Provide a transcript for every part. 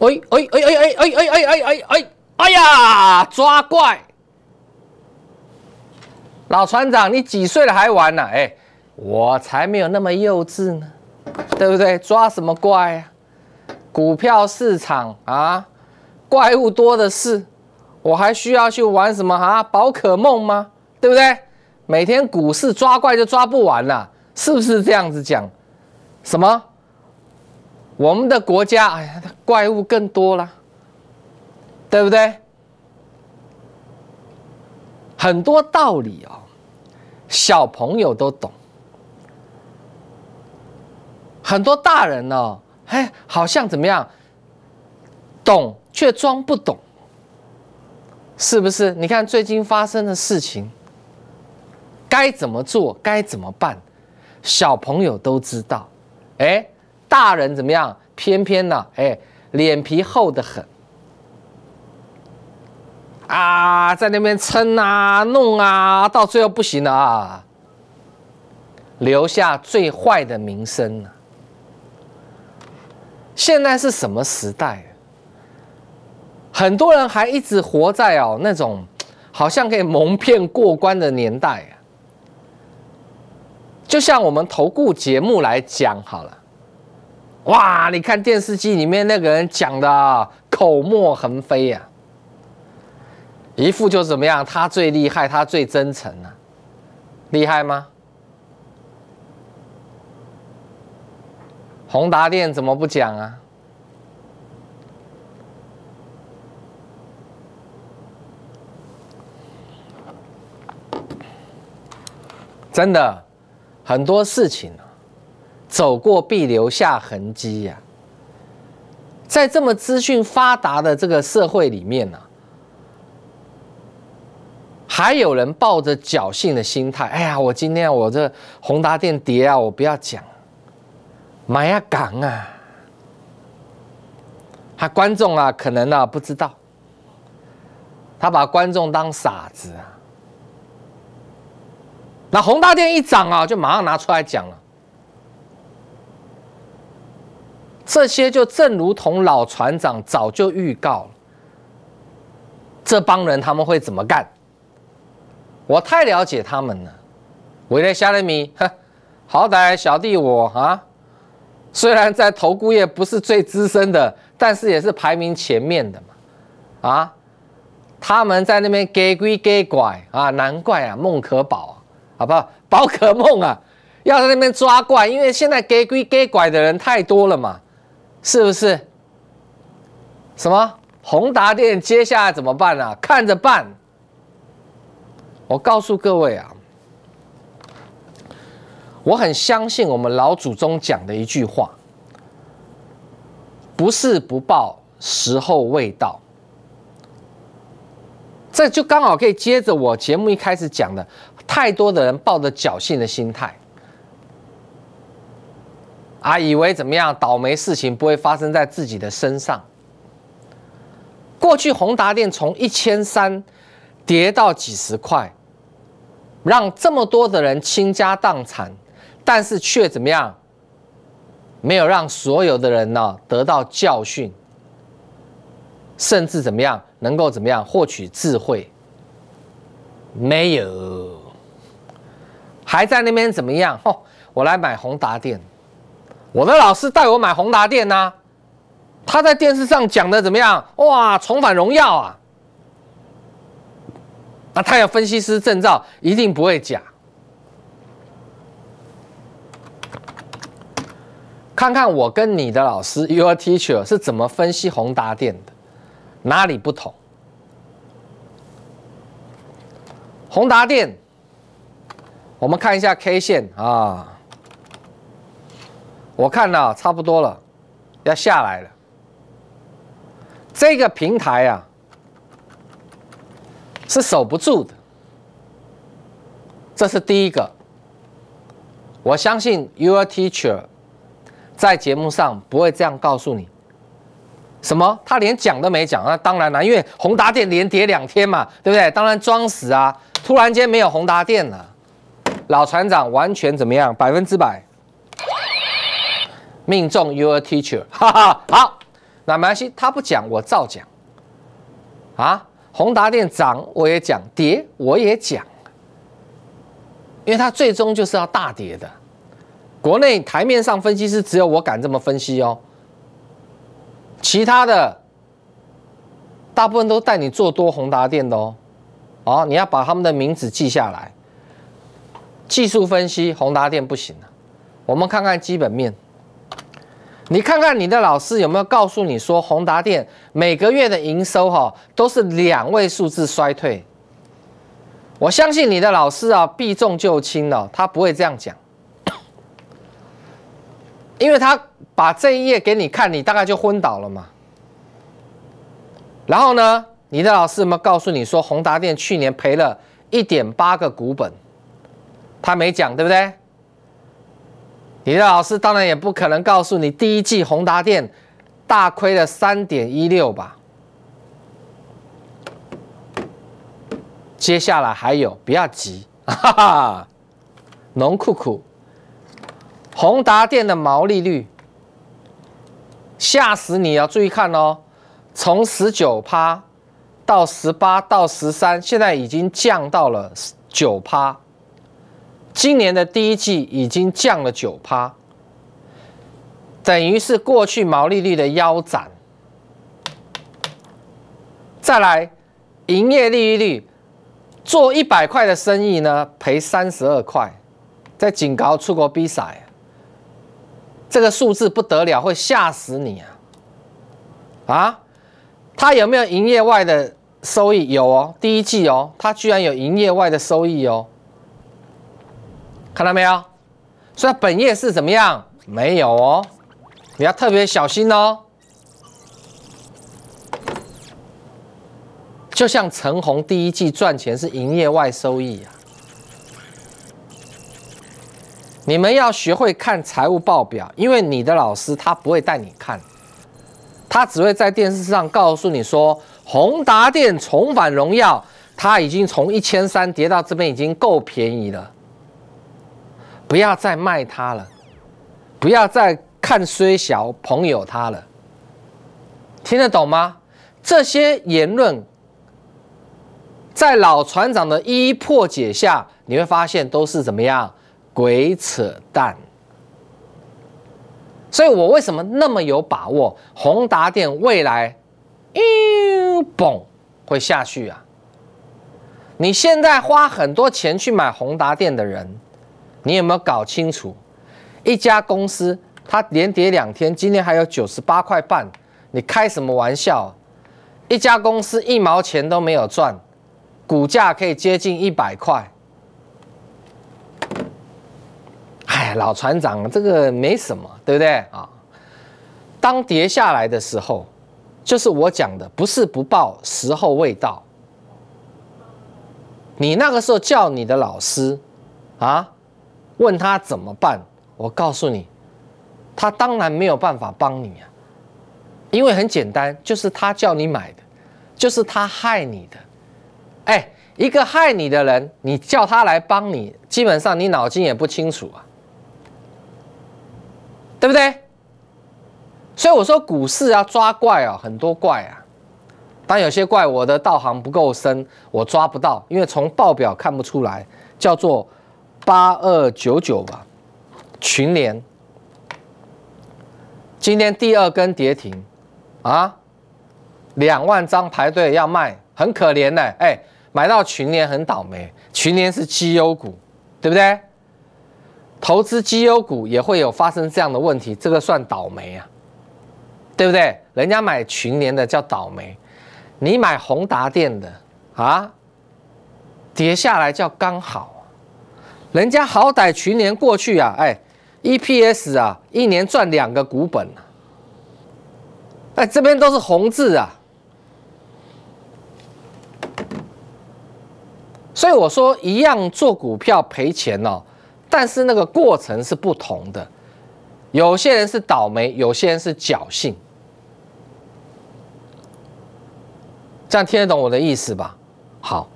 喂喂喂喂喂喂喂喂喂哎哎呀！抓怪！老船长，你几岁了还玩呢？哎，我才没有那么幼稚呢，对不对？抓什么怪呀？股票市场啊，怪物多的是，我还需要去玩什么啊？宝可梦吗？对不对？每天股市抓怪就抓不完了，是不是这样子讲？什么？我们的国家，哎呀，怪物更多了，对不对？很多道理哦，小朋友都懂，很多大人呢，哎，好像怎么样？懂却装不懂，是不是？你看最近发生的事情，该怎么做，该怎么办？小朋友都知道，哎。大人怎么样？偏偏呢，哎，脸皮厚的很啊，在那边撑啊、弄啊，到最后不行了啊，留下最坏的名声呢。现在是什么时代？很多人还一直活在哦那种好像可以蒙骗过关的年代啊。就像我们投顾节目来讲好了。哇！你看电视剧里面那个人讲的口沫横飞呀，一副就怎么样？他最厉害，他最真诚了，厉害吗？宏达电怎么不讲啊？真的，很多事情呢。走过必留下痕迹呀。在这么资讯发达的这个社会里面啊，还有人抱着侥幸的心态，哎呀，我今天我这宏达电跌啊，我不要讲，买呀港啊。他观众啊，可能啊不知道，他把观众当傻子啊。那宏达电一涨啊，就马上拿出来讲了。这些就正如同老船长早就预告这帮人他们会怎么干？我太了解他们了。威廉·夏奈米，好歹小弟我啊，虽然在头骨业不是最资深的，但是也是排名前面的嘛。啊，他们在那边给龟给拐啊，难怪啊，梦可宝，好不好？宝可梦啊，要在那边抓怪，因为现在给龟给拐的人太多了嘛。是不是？什么宏达店接下来怎么办呢？看着办。我告诉各位啊，我很相信我们老祖宗讲的一句话：不是不报，时候未到。这就刚好可以接着我节目一开始讲的，太多的人抱着侥幸的心态。啊，以为怎么样倒霉事情不会发生在自己的身上。过去宏达电从一千三跌到几十块，让这么多的人倾家荡产，但是却怎么样没有让所有的人呢得到教训，甚至怎么样能够怎么样获取智慧？没有，还在那边怎么样？哦，我来买宏达电。我的老师带我买宏达电呐，他在电视上讲的怎么样？哇，重返荣耀啊！那他有分析师证照，一定不会假。看看我跟你的老师 （your teacher） 是怎么分析宏达电的，哪里不同？宏达电，我们看一下 K 线啊。我看了，差不多了，要下来了。这个平台啊，是守不住的，这是第一个。我相信 your teacher 在节目上不会这样告诉你。什么？他连讲都没讲。那当然了，因为宏达电连跌两天嘛，对不对？当然装死啊！突然间没有宏达电了，老船长完全怎么样？百分之百。命中 y o u r teacher，哈哈，好，那没关系，他不讲，我照讲啊。宏达电涨我也讲，跌我也讲，因为它最终就是要大跌的。国内台面上分析师只有我敢这么分析哦，其他的大部分都带你做多宏达电的哦，哦，你要把他们的名字记下来。技术分析宏达电不行了，我们看看基本面。你看看你的老师有没有告诉你说，宏达电每个月的营收哈都是两位数字衰退。我相信你的老师啊避重就轻了，他不会这样讲，因为他把这一页给你看，你大概就昏倒了嘛。然后呢，你的老师有没有告诉你说，宏达电去年赔了一点八个股本？他没讲，对不对？你的老师当然也不可能告诉你，第一季宏达电大亏了三点一六吧。接下来还有，不要急，哈哈。农库库，宏达电的毛利率吓死你啊！注意看哦，从十九趴到十八到十三，现在已经降到了九趴。今年的第一季已经降了九趴，等于是过去毛利率的腰斩。再来，营业利率做一百块的生意呢，赔三十二块，在警告出国比赛，这个数字不得了，会吓死你啊！啊，他有没有营业外的收益？有哦，第一季哦，他居然有营业外的收益哦。看到没有？所以本业是怎么样？没有哦，你要特别小心哦。就像陈红第一季赚钱是营业外收益啊。你们要学会看财务报表，因为你的老师他不会带你看，他只会在电视上告诉你说：“宏达电重返荣耀，他已经从一千三跌到这边，已经够便宜了。”不要再卖他了，不要再看衰小朋友他了。听得懂吗？这些言论在老船长的一一破解下，你会发现都是怎么样鬼扯淡。所以我为什么那么有把握宏达电未来一崩会下去啊？你现在花很多钱去买宏达电的人。你有没有搞清楚？一家公司它连跌两天，今天还有九十八块半，你开什么玩笑？一家公司一毛钱都没有赚，股价可以接近一百块。哎，老船长，这个没什么，对不对啊？当跌下来的时候，就是我讲的，不是不报，时候未到。你那个时候叫你的老师，啊？问他怎么办？我告诉你，他当然没有办法帮你啊，因为很简单，就是他叫你买的，就是他害你的。哎，一个害你的人，你叫他来帮你，基本上你脑筋也不清楚啊，对不对？所以我说股市要抓怪哦，很多怪啊，但有些怪我的道行不够深，我抓不到，因为从报表看不出来，叫做。八二九九吧，群联，今天第二根跌停，啊，两万张排队要卖，很可怜呢。哎，买到群联很倒霉，群联是绩优股，对不对？投资绩优股也会有发生这样的问题，这个算倒霉啊，对不对？人家买群联的叫倒霉，你买宏达电的啊，跌下来叫刚好。人家好歹去年过去啊，哎，EPS 啊，一年赚两个股本了。哎，这边都是红字啊。所以我说，一样做股票赔钱哦，但是那个过程是不同的。有些人是倒霉，有些人是侥幸。这样听得懂我的意思吧？好。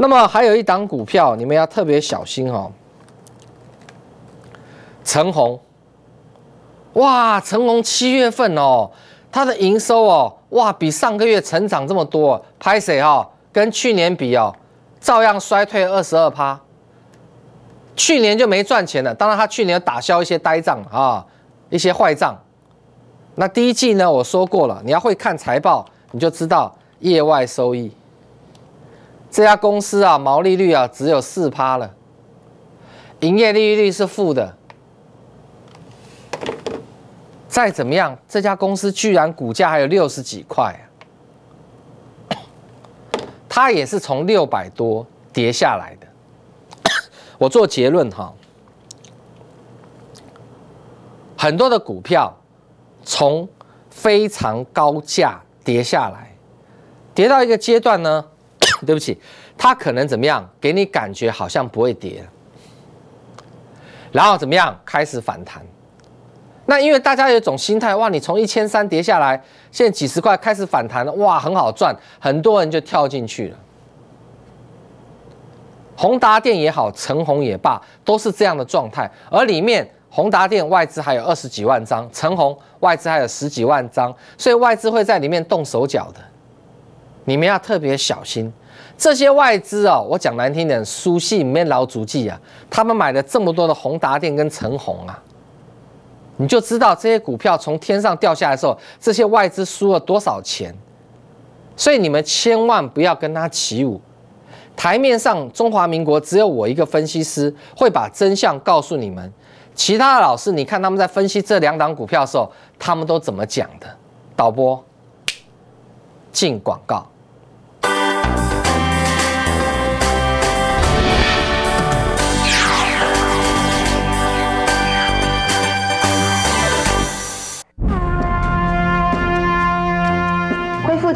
那么还有一档股票，你们要特别小心哦。陈红，哇，陈红七月份哦，它的营收哦，哇，比上个月成长这么多，拍谁哈？跟去年比哦，照样衰退二十二趴。去年就没赚钱了，当然他去年打消一些呆账啊，一些坏账。那第一季呢，我说过了，你要会看财报，你就知道业外收益。这家公司啊，毛利率啊只有四趴了，营业利率是负的。再怎么样，这家公司居然股价还有六十几块，它也是从六百多跌下来的。我做结论哈，很多的股票从非常高价跌下来，跌到一个阶段呢。对不起，它可能怎么样？给你感觉好像不会跌，然后怎么样开始反弹？那因为大家有一种心态，哇，你从一千三跌下来，现在几十块开始反弹了，哇，很好赚，很多人就跳进去了。宏达电也好，陈红也罢，都是这样的状态。而里面宏达电外资还有二十几万张，陈红外资还有十几万张，所以外资会在里面动手脚的。你们要特别小心这些外资哦！我讲难听点，书信没留足迹啊！他们买了这么多的宏达电跟诚宏啊，你就知道这些股票从天上掉下来的时候，这些外资输了多少钱。所以你们千万不要跟他起舞。台面上中华民国只有我一个分析师会把真相告诉你们，其他的老师，你看他们在分析这两档股票的时候，他们都怎么讲的？导播进广告。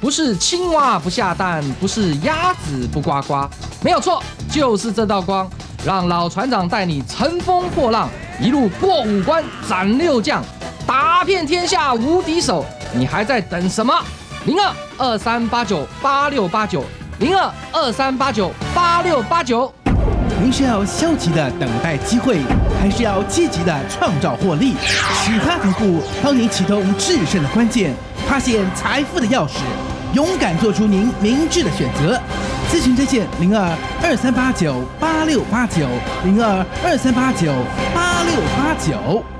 不是青蛙不下蛋，不是鸭子不呱呱，没有错，就是这道光，让老船长带你乘风破浪，一路过五关斩六将，打遍天下无敌手。你还在等什么？零二二三八九八六八九，零二二三八九八六八九。您是要消极的等待机会，还是要积极的创造获利？许他何故帮您启动制胜的关键，发现财富的钥匙？勇敢做出您明智的选择，咨询热线零二二三八九八六八九零二二三八九八六八九。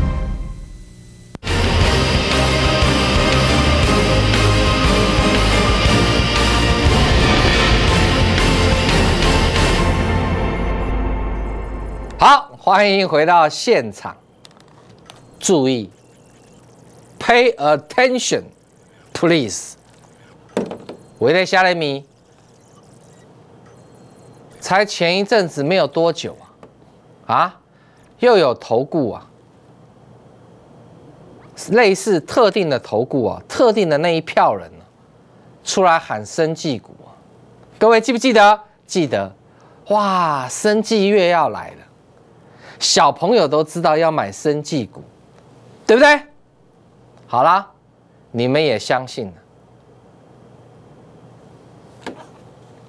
欢迎回到现场。注意，Pay attention, please。我德夏雷米，才前一阵子没有多久啊，啊，又有投顾啊，类似特定的投顾啊，特定的那一票人呢，出来喊生计股啊。各位记不记得？记得，哇，生计月要来了。小朋友都知道要买生技股，对不对？好啦，你们也相信了。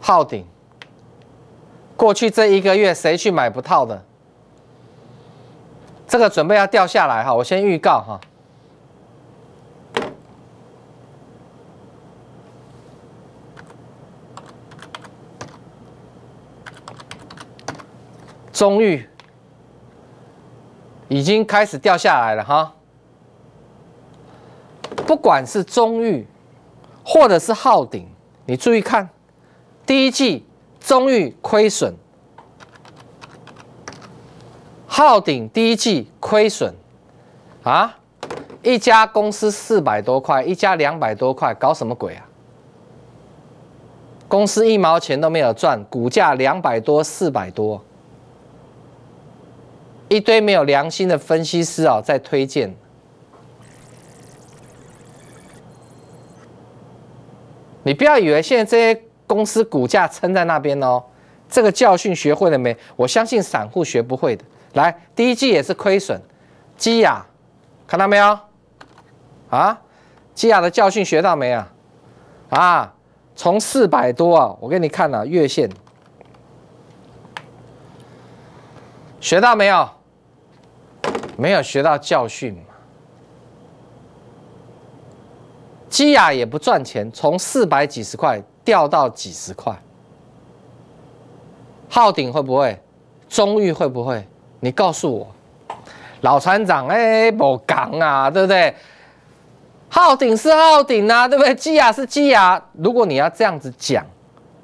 昊鼎，过去这一个月谁去买不套的？这个准备要掉下来哈，我先预告哈。中裕。已经开始掉下来了哈，不管是中裕或者是昊鼎，你注意看，第一季中裕亏损，昊鼎第一季亏损啊，一家公司四百多块，一家两百多块，搞什么鬼啊？公司一毛钱都没有赚，股价两百多、四百多。一堆没有良心的分析师哦，在推荐，你不要以为现在这些公司股价撑在那边哦，这个教训学会了没？我相信散户学不会的。来，第一季也是亏损，基亚，看到没有？啊，基亚的教训学到没啊？啊，从四百多啊，我给你看了月线，学到没有？没有学到教训嘛？基亚也不赚钱，从四百几十块掉到几十块。浩鼎会不会？中裕会不会？你告诉我，老船长，哎，不港啊，对不对？浩鼎是浩鼎啊，对不对？基亚是基亚。如果你要这样子讲，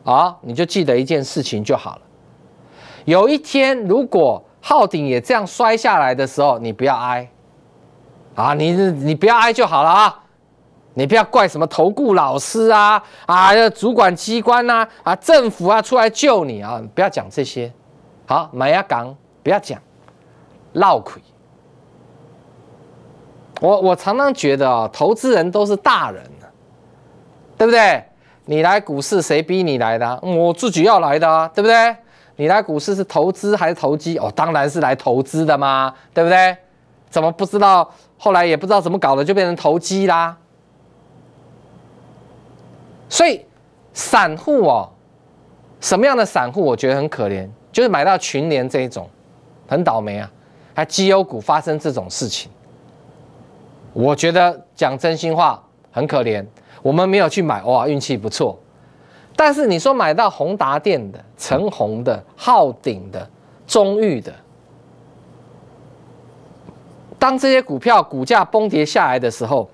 啊，你就记得一件事情就好了。有一天，如果浩鼎也这样摔下来的时候，你不要哀，啊，你你不要哀就好了啊，你不要怪什么投顾老师啊，啊，主管机关呐，啊，政府啊出来救你啊，不要讲这些，好，买呀港不要讲，闹鬼。我我常常觉得啊，投资人都是大人的，对不对？你来股市，谁逼你来的？我自己要来的，对不对？你来股市是投资还是投机？哦，当然是来投资的嘛，对不对？怎么不知道？后来也不知道怎么搞的，就变成投机啦。所以散户哦，什么样的散户我觉得很可怜，就是买到群联这一种，很倒霉啊！还绩优股发生这种事情，我觉得讲真心话很可怜。我们没有去买，哇，运气不错。但是你说买到宏达电的、陈红的、昊鼎的、中裕的，当这些股票股价崩跌下来的时候，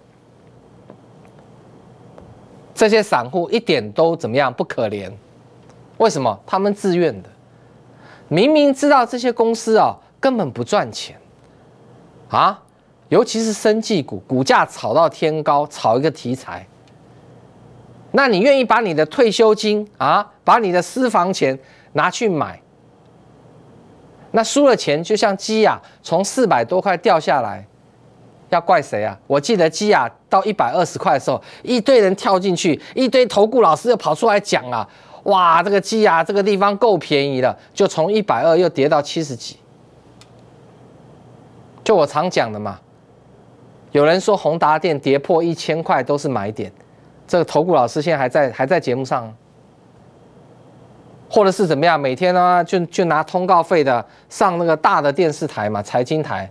这些散户一点都怎么样不可怜？为什么？他们自愿的，明明知道这些公司啊根本不赚钱啊，尤其是生技股，股价炒到天高，炒一个题材。那你愿意把你的退休金啊，把你的私房钱拿去买？那输了钱就像鸡啊，从四百多块掉下来，要怪谁啊？我记得鸡啊到一百二十块的时候，一堆人跳进去，一堆投顾老师又跑出来讲啊，哇，这个鸡啊，这个地方够便宜了，就从一百二又跌到七十几。就我常讲的嘛，有人说宏达电跌破一千块都是买点。这个投股老师现在还在还在节目上，或者是怎么样？每天呢，就就拿通告费的上那个大的电视台嘛，财经台。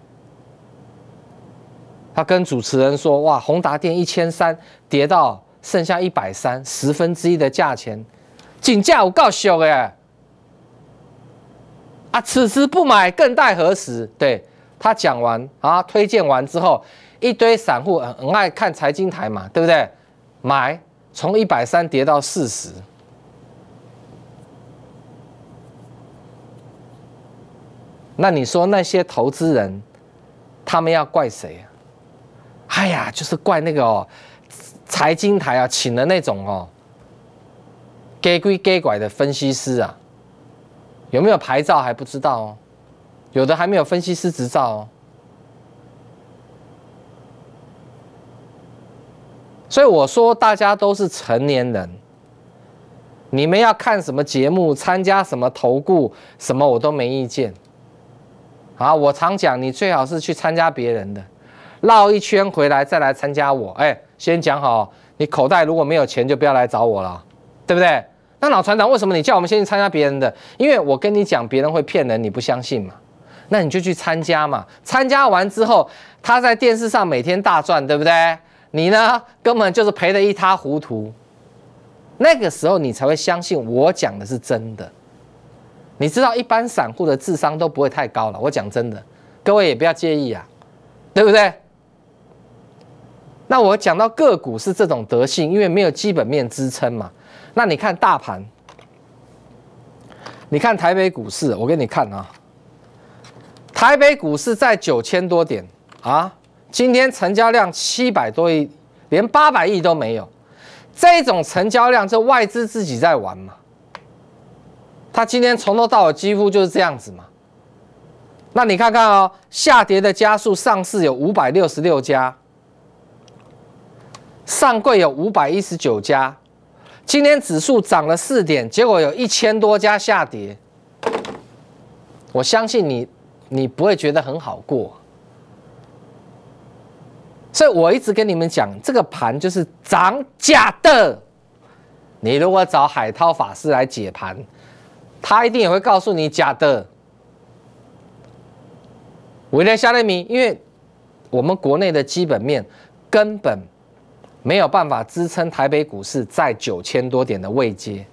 他跟主持人说：“哇，宏达电一千三跌到剩下一百三，十分之一的价钱，竞价我告笑哎！啊，此时不买更待何时？”对他讲完啊，推荐完之后，一堆散户很爱看财经台嘛，对不对？买从一百三跌到四十，那你说那些投资人，他们要怪谁哎呀，就是怪那个财经台啊，请的那种哦，给鬼给拐的分析师啊，有没有牌照还不知道哦，有的还没有分析师执照哦。所以我说，大家都是成年人，你们要看什么节目，参加什么投顾，什么我都没意见。啊，我常讲，你最好是去参加别人的，绕一圈回来再来参加我。哎，先讲好，你口袋如果没有钱，就不要来找我了，对不对？那老船长，为什么你叫我们先去参加别人的？因为我跟你讲，别人会骗人，你不相信嘛？那你就去参加嘛。参加完之后，他在电视上每天大赚，对不对？你呢？根本就是赔的一塌糊涂。那个时候你才会相信我讲的是真的。你知道一般散户的智商都不会太高了，我讲真的，各位也不要介意啊，对不对？那我讲到个股是这种德性，因为没有基本面支撑嘛。那你看大盘，你看台北股市，我给你看啊，台北股市在九千多点啊。今天成交量七百多亿，连八百亿都没有。这种成交量，这外资自己在玩嘛？他今天从头到尾几乎就是这样子嘛？那你看看哦，下跌的加速，上市有五百六十六家，上柜有五百一十九家，今天指数涨了四点，结果有一千多家下跌。我相信你，你不会觉得很好过。所以我一直跟你们讲，这个盘就是涨假的。你如果找海涛法师来解盘，他一定也会告诉你假的。我在下一名，因为我们国内的基本面根本没有办法支撑台北股市在九千多点的位阶。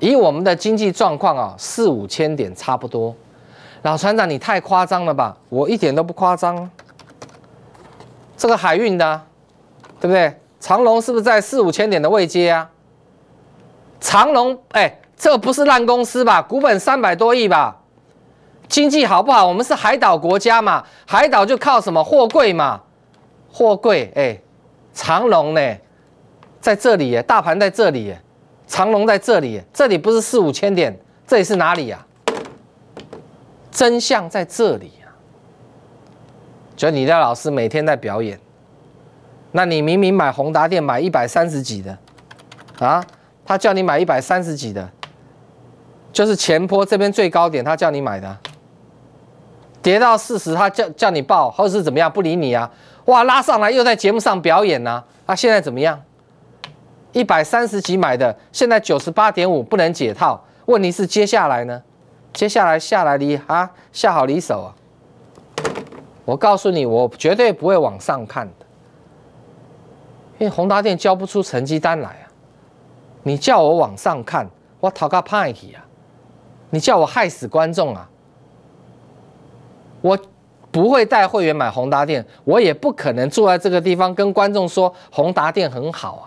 以我们的经济状况啊，四五千点差不多。老船长，你太夸张了吧？我一点都不夸张。这个海运的，对不对？长隆是不是在四五千点的位阶啊？长隆，哎，这不是烂公司吧？股本三百多亿吧？经济好不好？我们是海岛国家嘛，海岛就靠什么货柜嘛，货柜，哎，长隆呢，在这里耶，大盘在这里，长隆在这里，这里不是四五千点，这里是哪里呀？真相在这里。就你的老师每天在表演，那你明明买宏达店买一百三十几的，啊，他叫你买一百三十几的，就是前坡这边最高点他叫你买的，跌到四十他叫叫你报或者是怎么样不理你啊，哇拉上来又在节目上表演呢，啊，现在怎么样？一百三十几买的，现在九十八点五不能解套，问题是接下来呢？接下来下来离啊下好离手啊。我告诉你，我绝对不会往上看的，因为宏达电交不出成绩单来啊！你叫我往上看，我讨个屁啊！你叫我害死观众啊！我不会带会员买宏达电，我也不可能坐在这个地方跟观众说宏达电很好啊！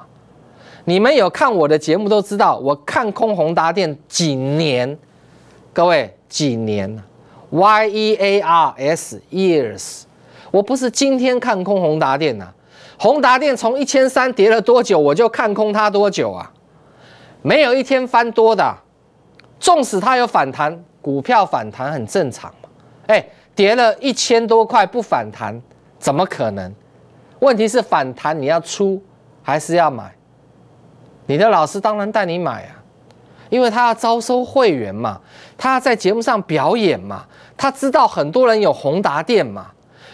你们有看我的节目都知道，我看空宏达电几年，各位几年了？Y E A R S years，我不是今天看空宏达电呐。宏达电从一千三跌了多久，我就看空它多久啊？没有一天翻多的，纵使它有反弹，股票反弹很正常嘛。哎，跌了一千多块不反弹，怎么可能？问题是反弹你要出还是要买？你的老师当然带你买啊。因为他要招收会员嘛，他在节目上表演嘛，他知道很多人有宏达店嘛，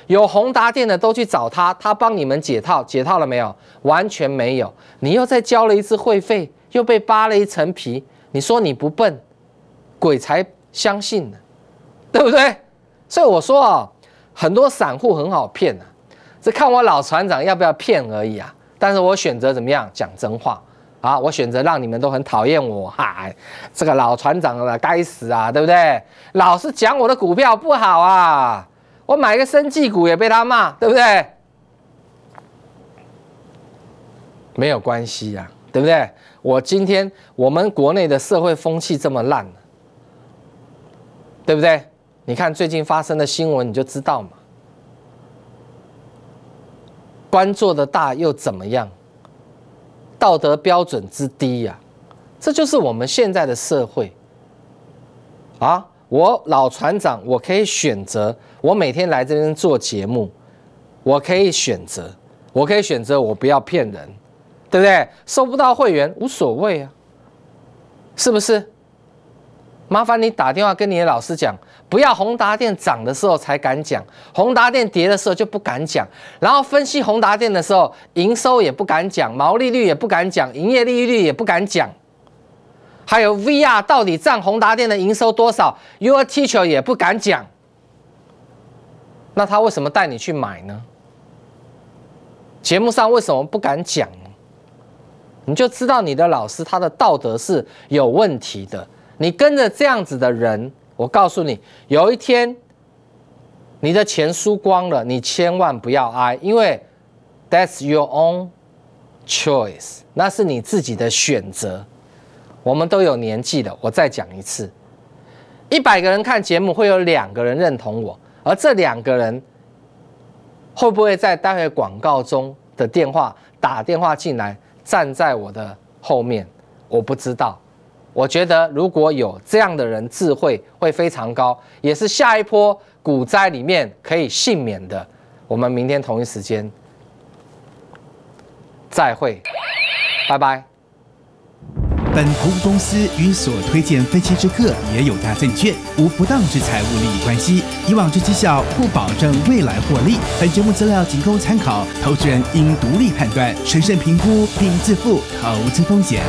有宏达店的都去找他，他帮你们解套，解套了没有？完全没有，你又再交了一次会费，又被扒了一层皮，你说你不笨，鬼才相信呢，对不对？所以我说啊，很多散户很好骗啊，这看我老船长要不要骗而已啊，但是我选择怎么样讲真话。啊！我选择让你们都很讨厌我，哈！这个老船长了，该死啊，对不对？老是讲我的股票不好啊，我买一个生技股也被他骂，对不对？没有关系呀，对不对？我今天我们国内的社会风气这么烂，对不对？你看最近发生的新闻你就知道嘛。官做的大又怎么样？道德标准之低呀，这就是我们现在的社会啊！我老船长，我可以选择，我每天来这边做节目，我可以选择，我可以选择我不要骗人，对不对？收不到会员无所谓啊，是不是？麻烦你打电话跟你的老师讲。不要宏达电涨的时候才敢讲，宏达电跌的时候就不敢讲。然后分析宏达电的时候，营收也不敢讲，毛利率也不敢讲，营业利率也不敢讲。还有 VR 到底占宏达电的营收多少 y o u r t e a c h e r 也不敢讲。那他为什么带你去买呢？节目上为什么不敢讲？你就知道你的老师他的道德是有问题的。你跟着这样子的人。我告诉你，有一天，你的钱输光了，你千万不要哀，因为 that's your own choice，那是你自己的选择。我们都有年纪了，我再讲一次，一百个人看节目会有两个人认同我，而这两个人会不会在待会广告中的电话打电话进来，站在我的后面，我不知道。我觉得如果有这样的人，智慧会非常高，也是下一波股灾里面可以幸免的。我们明天同一时间再会，拜拜。本投资公司与所推荐分析之客也有大证券无不当之财务利益关系，以往之绩效不保证未来获利。本节目资料仅供参考，投资人应独立判断、审慎评估并自负投资风险。